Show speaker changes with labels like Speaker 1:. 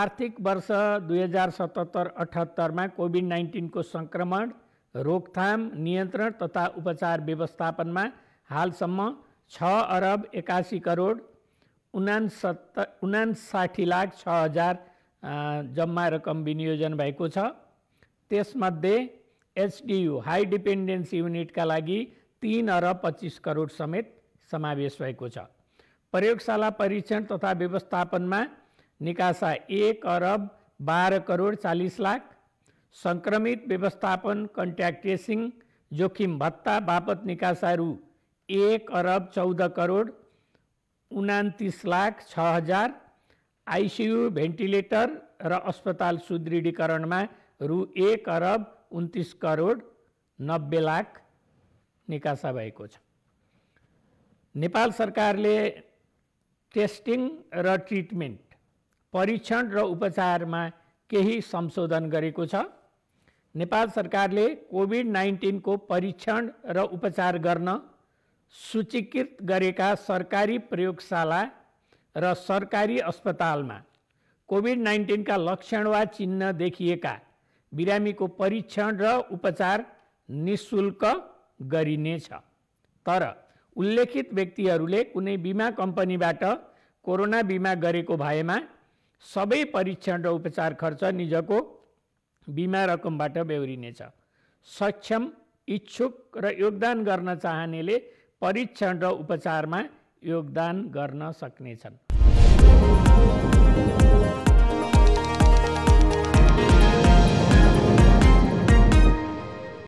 Speaker 1: आर्थिक वर्ष दुई हजार सतहत्तर अठहत्तरमा कोभिड नाइन्टिनको सङ्क्रमण रोकथाम नियन्त्रण तथा उपचार व्यवस्थापनमा हालसम्म छ अरब एकासी करोड उनासत् उनासाठी लाख छ हजार जम्मा रकम विनियोजन भएको छ त्यसमध्ये एचडियु हाई डिपेन्डेन्स युनिटका लागि तिन अरब पच्चिस करोड समेत समावेश भएको छ प्रयोगशाला परीक्षण तथा व्यवस्थापनमा निकासा एक अरब बाह्र करोड चालिस लाख सङ्क्रमित व्यवस्थापन कन्ट्याक्ट ट्रेसिङ जोखिम भत्ता बापत निकासाहरू एक अरब चौध करोड उनातिस लाख छ हजार आइसियु भेन्टिलेटर र अस्पताल सुदृढीकरणमा रु एक अरब उन्तिस करोड नब्बे लाख निकासा भएको छ नेपाल सरकारले टेस्टिङ र ट्रिटमेन्ट परीक्षण र उपचारमा केही संशोधन गरेको छ नेपाल सरकारले कोभिड नाइन्टिनको परीक्षण र उपचार गर्न सूचीकृत गरेका सरकारी प्रयोगशाला र सरकारी अस्पतालमा कोभिड नाइन्टिनका लक्षण वा चिन्ह देखिएका बिरामीको परीक्षण र उपचार निशुल्क गरिनेछ तर उल्लेखित व्यक्तिहरूले कुनै बिमा कम्पनीबाट कोरोना बिमा गरेको भएमा सबै परीक्षण र उपचार खर्च निजको बिमा रकमबाट बेहोरिनेछ सक्षम इच्छुक र योगदान गर्न चाहनेले परीक्षण र उपचारमा योगदान गर्न सक्नेछन्